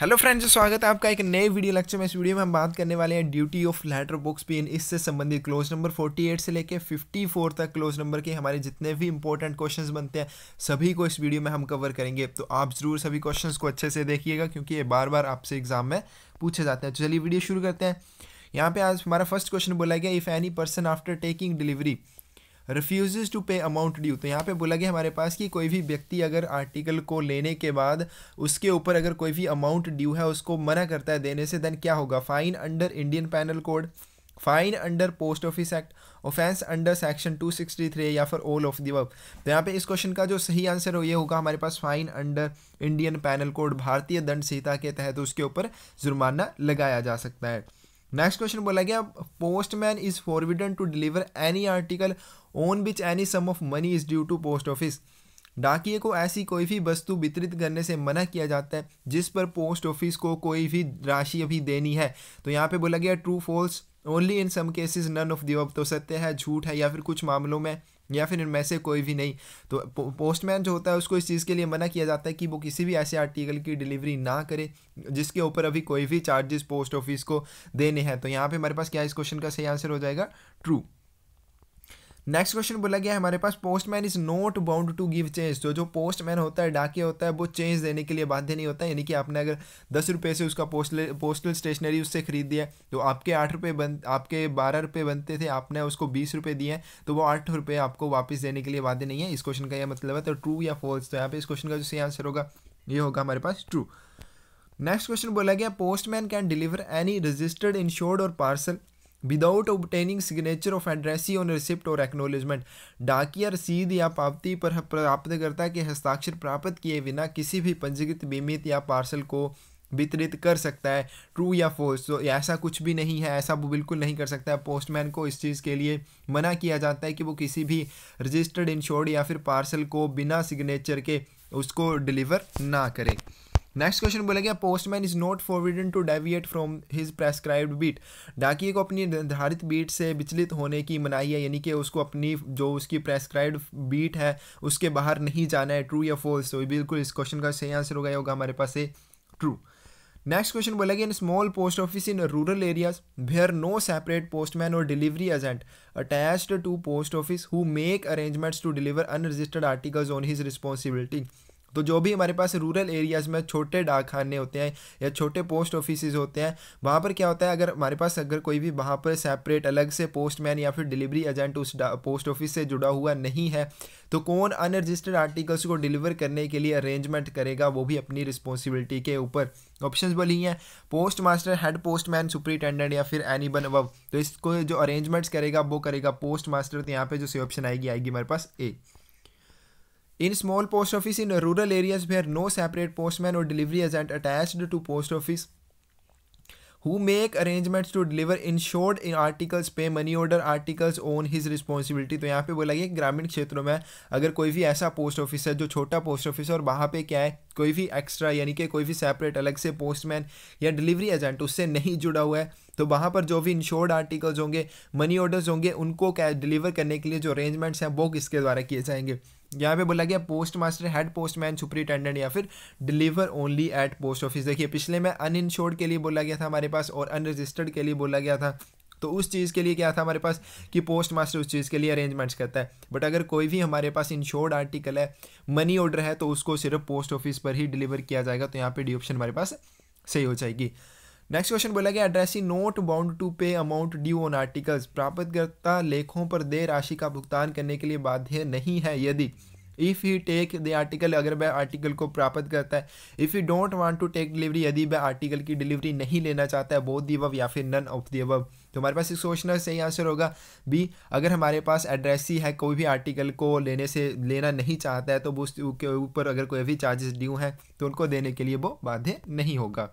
hello friends स्वागत है आपका एक नए वीडियो लेक्चर में इस वीडियो में हम बात करने वाले हैं duty of letter box peon इससे संबंधित क्लोज नंबर 48 से लेके 54 तक क्लोज नंबर के हमारे जितने भी इंपॉर्टेंट क्वेश्चंस बनते हैं सभी को इस वीडियो में हम कवर करेंगे तो आप ज़रूर सभी क्वेश्चन को अच्छे से देखिएगा क्योंकि ये बार बार आपसे एग्जाम में पूछे जाते हैं तो चलिए वीडियो शुरू करते हैं यहाँ पे आज हमारा फर्स्ट क्वेश्चन बोला गया if any person after taking delivery refuse to pay amount due तो यहाँ पे बोला गया हमारे पास कि कोई भी व्यक्ति अगर आर्टिकल को लेने के बाद उसके ऊपर अगर कोई भी अमाउंट ड्यू है उसको मना करता है देने से देन क्या होगा fine under Indian penal code fine under post office act offence under section 263 या फिर ऑल ऑफ दी वर्क तो यहाँ पे इस क्वेश्चन का जो सही आंसर हो ये होगा हमारे पास fine under Indian penal code भारतीय दंड संहिता के तहत उसके ऊपर जुर्माना लगाया जा सकता है नेक्स्ट क्वेश्चन बोला गया postman is forbidden to deliver any article on which any sum of money is due to post office डाकिए को ऐसी कोई भी वस्तु वितरित करने से मना किया जाता है जिस पर पोस्ट ऑफिस को कोई भी राशि अभी देनी है तो यहाँ पे बोला गया true false only in some cases none of the तो सत्य है झूठ है या फिर कुछ मामलों में या फिर इनमें से कोई भी नहीं तो पोस्टमैन जो होता है उसको इस चीज़ के लिए मना किया जाता है कि वो किसी भी ऐसे आर्टिकल की डिलीवरी ना करे जिसके ऊपर अभी कोई भी चार्जेस पोस्ट ऑफिस को देने हैं तो यहाँ पे हमारे पास क्या इस क्वेश्चन का सही आंसर हो जाएगा ट्रू नेक्स्ट क्वेश्चन बोला गया हमारे पास postman is not bound to give change तो जो पोस्टमैन होता है डाकिया होता है वो चेंज देने के लिए बाध्य नहीं होता है यानी कि आपने अगर दस रुपये से उसका पोस्टल पोस्टल स्टेशनरी उससे खरीद दिया तो आपके आठ रुपये बन आपके बारह रुपये बनते थे आपने उसको बीस रुपये दिए तो वो आठ रुपये आपको वापस देने के लिए बाध्य नहीं है इस क्वेश्चन का यह मतलब है तो ट्रू या फॉल्स तो यहाँ पे इस क्वेश्चन का जो सही आंसर होगा ये होगा हमारे पास ट्रू नेक्स्ट क्वेश्चन बोला गया postman can deliver any registered insured or parcel without obtaining signature of addressee on receipt or acknowledgement डाकिया रसीद या पावती पर प्राप्तकर्ता के हस्ताक्षर प्राप्त किए बिना किसी भी पंजीकृत बीमित या पार्सल को वितरित कर सकता है ट्रू या फोर्स तो ऐसा कुछ भी नहीं है ऐसा वो बिल्कुल नहीं कर सकता है पोस्टमैन को इस चीज़ के लिए मना किया जाता है कि वो किसी भी रजिस्टर्ड इंश्योर्ड या फिर पार्सल को बिना सिग्नेचर के उसको डिलीवर ना करें नेक्स्ट क्वेश्चन बोला गया postman is not forbidden to deviate from his prescribed beat डाकिए को अपनी निर्धारित बीट से विचलित होने की मनाही है यानी कि उसको अपनी जो उसकी प्रेस्क्राइब्ड बीट है उसके बाहर नहीं जाना है ट्रू या फॉल्स तो बिल्कुल इस क्वेश्चन का सही आंसर होगा होगा हमारे पास ट्रू नेक्स्ट क्वेश्चन बोला गया in small post office in rural areas where no separate postman or delivery agent attached to post office who make arrangements to deliver unregistered articles on his responsibility तो जो भी हमारे पास rural areas में छोटे डाक खाने होते हैं या छोटे पोस्ट ऑफिस होते हैं वहाँ पर क्या होता है अगर हमारे पास अगर कोई भी वहाँ पर सेपरेट अलग से पोस्टमैन या फिर डिलीवरी एजेंट उस पोस्ट ऑफिस से जुड़ा हुआ नहीं है तो कौन अनरजिस्टर्ड आर्टिकल्स को डिलीवर करने के लिए अरेंजमेंट करेगा वो भी अपनी रिस्पॉन्सिबिलिटी के ऊपर ऑप्शंस बोली हैं post master head postman superintendent या फिर एनी बन अब तो इसको जो अरेंजमेंट्स करेगा वो करेगा पोस्ट मास्टर तो यहाँ पर जो सी ऑप्शन आएगी आएगी हमारे पास A In small post office in rural areas where no separate postman or delivery agent attached to post office who make arrangements to deliver insured in articles पे money order articles on his responsibility तो यहाँ पे बोला गया ग्रामीण क्षेत्रों में अगर कोई भी ऐसा पोस्ट ऑफिस है जो छोटा पोस्ट ऑफिस है और वहाँ पे क्या है कोई भी एक्स्ट्रा यानी कि कोई भी सेपरेट अलग से पोस्टमैन या डिलीवरी एजेंट उससे नहीं जुड़ा हुआ है तो वहाँ पर जो भी इंश्योर्ड आर्टिकल्स होंगे मनी ऑर्डर्स होंगे उनको क्या डिलीवर करने के लिए जो अरेंजमेंट्स हैं वो किसके द्वारा किए जाएंगे यहाँ पे बोला गया post master head postman superintendent या फिर deliver only at post office देखिए पिछले में अनइंश्योर्ड के लिए बोला गया था हमारे पास और अनरजिस्टर्ड के लिए बोला गया था तो उस चीज़ के लिए क्या था हमारे पास कि पोस्ट मास्टर उस चीज़ के लिए अरेंजमेंट्स करता है बट अगर कोई भी हमारे पास इंश्योर्ड आर्टिकल है मनी ऑर्डर है तो उसको सिर्फ पोस्ट ऑफिस पर ही डिलीवर किया जाएगा तो यहाँ पे डी ऑप्शन हमारे पास सही हो जाएगी नेक्स्ट क्वेश्चन बोला गया addressee not bound to pay amount due on articles प्राप्तकर्ता लेखों पर दे राशि का भुगतान करने के लिए बाध्य नहीं है यदि if he take the article अगर वह आर्टिकल को प्राप्त करता है if he don't want to take delivery यदि वह आर्टिकल की डिलीवरी नहीं लेना चाहता है बोथ दी या फिर नन ऑफ दी अब तो हमारे पास इस क्वेश्चन सही आंसर होगा बी अगर हमारे पास एड्रेसी है कोई भी आर्टिकल को लेने से लेना नहीं चाहता है तो उसके ऊपर अगर कोई भी चार्जेस ड्यू हैं तो उनको देने के लिए वो बाध्य नहीं होगा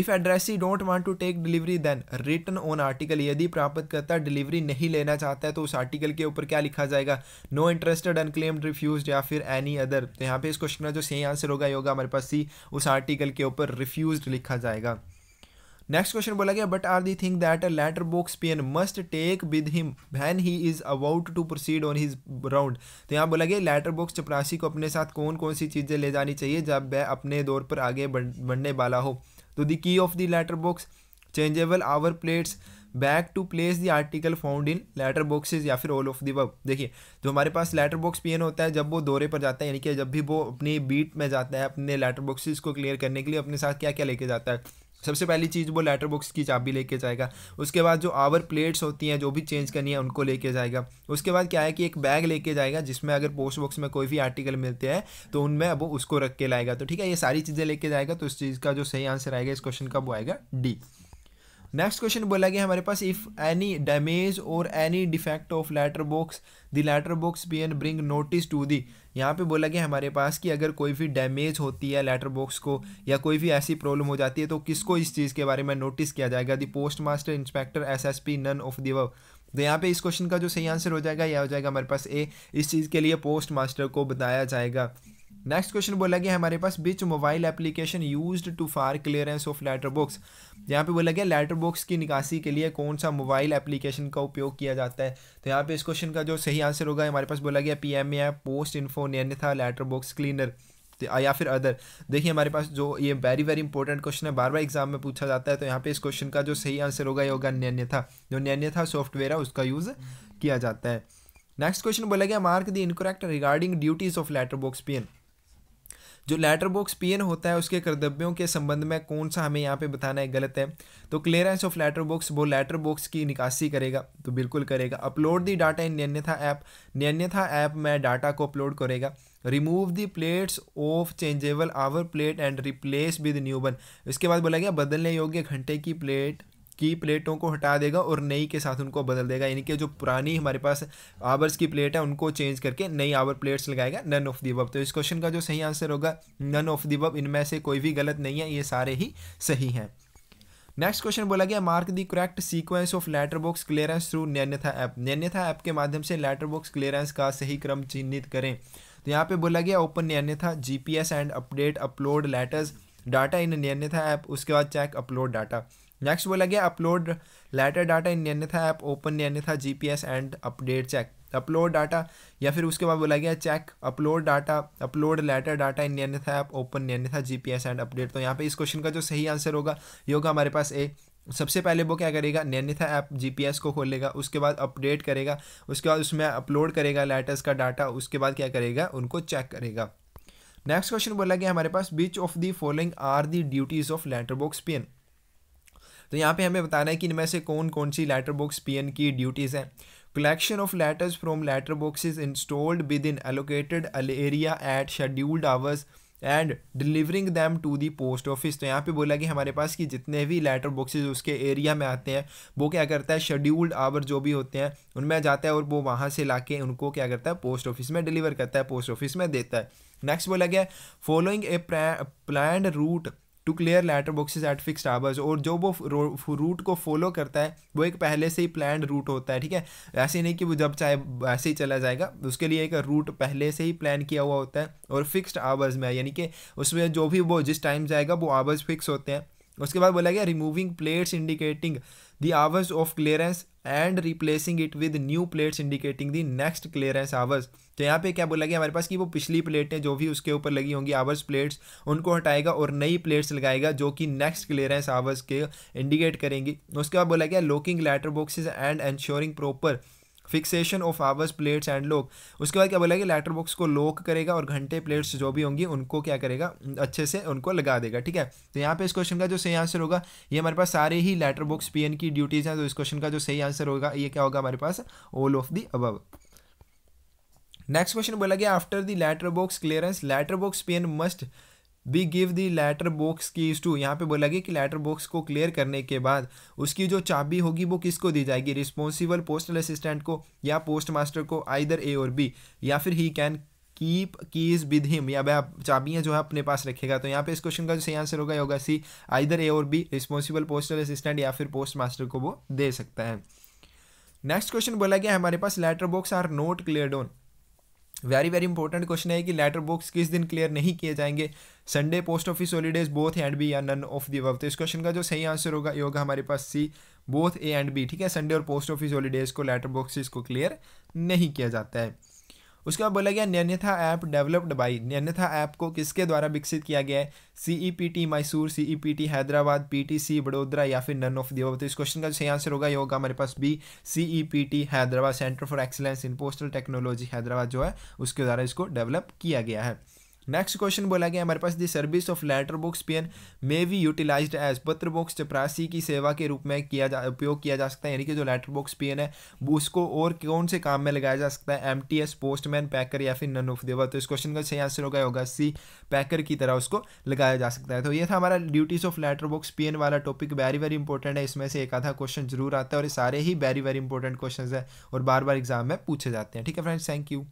if addressee don't want to take delivery then return on article यदि प्राप्तकर्ता डिलीवरी नहीं लेना चाहता है तो उस आर्टिकल के ऊपर क्या लिखा जाएगा नो इंटरेस्टेड अनक्लेम्ड रिफ्यूज या फिर एनी अदर तो यहाँ पे इस क्वेश्चन का जो सही आंसर होगा ये होगा हमारे पास सी उस आर्टिकल के ऊपर रिफ्यूज लिखा जाएगा नेक्स्ट क्वेश्चन बोला गया but are the think that a letter box peon must take with him when he is about to proceed on his round तो यहाँ बोला गया लेटर बॉक्स चपरासी को अपने साथ कौन कौन सी चीज़ें ले जानी चाहिए जब वह अपने दौर पर आगे बढ़ने वाला हो तो the key of the letter box changeable hour plates bag to place the article found in letter boxes या फिर ऑल ऑफ दी बब देखिए जो हमारे पास लेटर बॉक्स एन होता है जब वो दौरे पर जाता है यानी कि जब भी वो अपनी बीट में जाता है अपने लेटर बॉक्सेज को क्लियर करने के लिए अपने साथ क्या क्या लेके जाता है सबसे पहली चीज़ वो लेटर बॉक्स की चाबी लेके जाएगा उसके बाद जो आवर प्लेट्स होती हैं जो भी चेंज करनी है उनको लेके जाएगा उसके बाद क्या है कि एक बैग लेके जाएगा जिसमें अगर पोस्ट बॉक्स में कोई भी आर्टिकल मिलते हैं तो उनमें वो उसको रख के लाएगा तो ठीक है ये सारी चीज़ें लेके जाएगा तो उस चीज़ का जो सही आंसर आएगा इस क्वेश्चन का वो आएगा डी नेक्स्ट क्वेश्चन बोला गया हमारे पास if any damage or any defect of letter box the letter box be an bring notice to the यहाँ पे बोला गया हमारे पास कि अगर कोई भी डैमेज होती है लेटर बॉक्स को या कोई भी ऐसी प्रॉब्लम हो जाती है तो किसको इस चीज़ के बारे में नोटिस किया जाएगा the post master inspector S S P none of the तो यहाँ पे इस क्वेश्चन का जो सही आंसर हो जाएगा यह हो जाएगा हमारे पास ए इस चीज़ के लिए पोस्ट मास्टर को बताया जाएगा नेक्स्ट क्वेश्चन बोला गया हमारे पास which mobile application used to for clearance of letter box यहाँ पे बोला गया लेटर बॉक्स की निकासी के लिए कौन सा मोबाइल एप्लीकेशन का उपयोग किया जाता है तो यहाँ पे इस क्वेश्चन का जो सही आंसर होगा हमारे पास बोला गया P M A post info Anyatha letter box cleaner या फिर अदर देखिए हमारे पास जो ये वेरी वेरी इंपॉर्टेंट क्वेश्चन है बार बार एग्जाम में पूछा जाता है तो यहाँ पे इस क्वेश्चन का जो सही आंसर होगा ये होगा न्यन्यथा जो न्यन्यथा सॉफ्टवेयर है उसका यूज़ किया जाता है नेक्स्ट क्वेश्चन बोला गया mark the incorrect regarding duties of letter box peon जो लेटर बॉक्स पी होता है उसके कर्तव्यों के संबंध में कौन सा हमें यहाँ पे बताना है गलत है तो क्लियरेंस ऑफ लेटर बॉक्स वो लेटर बॉक्स की निकासी करेगा तो बिल्कुल करेगा upload the data in Nanyatha app Nanyatha app में डाटा को अपलोड करेगा remove the plates of changeable hour plate and replace with new one इसके बाद बोला गया बदलने योग्य घंटे की प्लेट की प्लेटों को हटा देगा और नई के साथ उनको बदल देगा यानी कि जो पुरानी हमारे पास आवर्स की प्लेट है उनको चेंज करके नई आवर प्लेट्स लगाएगा नन ऑफ दी बब तो इस क्वेश्चन का जो सही आंसर होगा नन ऑफ दी बब इनमें से कोई भी गलत नहीं है ये सारे ही सही हैं नेक्स्ट क्वेश्चन बोला गया mark the correct sequence of letter box clearance through Nanyatha app Nanyatha app के माध्यम से लेटर बॉक्स क्लियरेंस का सही क्रम चिन्हित करें तो यहाँ पे बोला गया open Nanyatha GPS and update upload letters data in Nanyatha app उसके बाद चेक अपलोड डाटा नेक्स्ट बोला गया upload letter data in Anyatha app open Anyatha G P S and update check upload data या फिर उसके बाद बोला गया check upload data upload letter data in Anyatha app open Anyatha G P S and update तो यहाँ पे इस क्वेश्चन का जो सही आंसर होगा ये होगा हमारे पास ए सबसे पहले वो क्या करेगा अन्यथा ऐप जीपीएस को खोलेगा उसके बाद अपडेट करेगा उसके बाद उसमें अपलोड करेगा लेटर्स का डाटा उसके बाद क्या करेगा उनको चेक करेगा नेक्स्ट क्वेश्चन बोला गया हमारे पास which of the following are the duties of letter box peon तो यहाँ पे हमें बताना है कि इनमें से कौन कौन सी लेटर बॉक्स एन की ड्यूटीज़ हैं collection of letters from letter box is installed within allocated area at scheduled hours and delivering them to the post office तो यहाँ पे बोला कि हमारे पास कि जितने भी लेटर बॉक्सेज उसके एरिया में आते हैं वो क्या करता है शेड्यूल्ड आवर जो भी होते हैं उनमें जाता है और वो वहाँ से ला के उनको क्या करता है पोस्ट ऑफिस में डिलीवर करता है पोस्ट ऑफिस में देता है नेक्स्ट बोला गया following a plan route to clear letter boxes at fix hours और जो वो रूट को फॉलो करता है वो एक पहले से ही प्लान रूट होता है ठीक है ऐसे नहीं कि वो जब चाहे वैसे ही चला जाएगा उसके लिए एक रूट पहले से ही प्लान किया हुआ होता है और फिक्स्ड आवर्स में यानी कि उसमें जो भी वो जिस टाइम जाएगा वो आवर्स फिक्स होते हैं उसके बाद बोला गया removing plates indicating the hours of clearance and replacing it with new plates indicating the next clearance hours तो यहाँ पे क्या बोला गया हमारे पास कि वो पिछली प्लेटें जो भी उसके ऊपर लगी होंगी आवर्स प्लेट्स उनको हटाएगा और नई प्लेट्स लगाएगा जो कि नेक्स्ट क्लियरेंस आवर्स के इंडिकेट करेंगी उसके बाद बोला गया locking letter boxes and ensuring proper fixation of hours plates and lock उसके बाद क्या बोला गया लेटर बॉक्स को लॉक करेगा और घंटे प्लेट्स जो भी होंगी उनको क्या करेगा अच्छे से उनको लगा देगा ठीक है तो यहाँ पे इस क्वेश्चन का जो सही आंसर होगा ये हमारे पास सारे ही लेटर बॉक्स पी की ड्यूटीज़ हैं तो इस क्वेश्चन का जो सही आंसर होगा ये क्या होगा हमारे पास all of the above next question बोला गया after the letter box clearance letter box peon must be give the letter box keys to यहाँ पे बोला गया कि लेटर बॉक्स को क्लियर करने के बाद उसकी जो चाबी होगी वो किसको दी जाएगी रिस्पॉन्सिबल पोस्टल असिस्टेंट को या पोस्ट मास्टर को आइदर ए और बी या फिर he can keep keys with him या भाई चाबियाँ जो है अपने पास रखेगा तो यहाँ पे इस क्वेश्चन का जो सही आंसर होगा होगा सी आइदर ए और बी रिस्पॉन्सिबल पोस्टल असिस्टेंट या फिर पोस्ट मास्टर को वो दे सकता है नेक्स्ट क्वेश्चन बोला गया हमारे पास letter box are not clear on very very important question है कि लेटर बॉक्स किस दिन क्लियर नहीं किए जाएंगे Sunday post office holidays both and B या नन ऑफ दी अब तो इस क्वेश्चन का जो सही आंसर होगा ये होगा हमारे पास C both A and B ठीक है संडे और पोस्ट ऑफिस हॉलीडेज को लेटर बॉक्स को क्लियर नहीं किया जाता है उसके बाद बोला गया Nanyatha app developed by Nanyatha app को किसके द्वारा विकसित किया गया है C E P T Mysore C E P T Hyderabad P T C Vadodara या फिर नन ऑफ दियो तो इस क्वेश्चन का सही आंसर होगा ये होगा हमारे पास B C E P T Hyderabad centre for excellence in postal technology Hyderabad जो है उसके द्वारा इसको डेवलप किया गया है नेक्स्ट क्वेश्चन बोला गया हमारे पास the service of letter box peon may we utilise as पत्र बॉक्स चपरासी की सेवा के रूप में किया जा उपयोग किया जा सकता है यानी कि जो लेटर बॉक्स पेन है उसको और कौन से काम में लगाया जा सकता है M T S postman packer या फिर नन ऑफ देवर तो इस क्वेश्चन का सही आंसर होगा होगा सी पैकर की तरह उसको लगाया जा सकता है तो ये था हमारा duties of letter box peon वाला टॉपिक वेरी वेरी इंपॉर्टेंट है इसमें से एक आधा क्वेश्चन जरूर आता है और सारे ही वेरी वेरी इंपॉर्टेंट क्वेश्चन है और बार बार एग्जाम में पूछे जाते हैं ठीक है फ्रेंड्स थैंक यू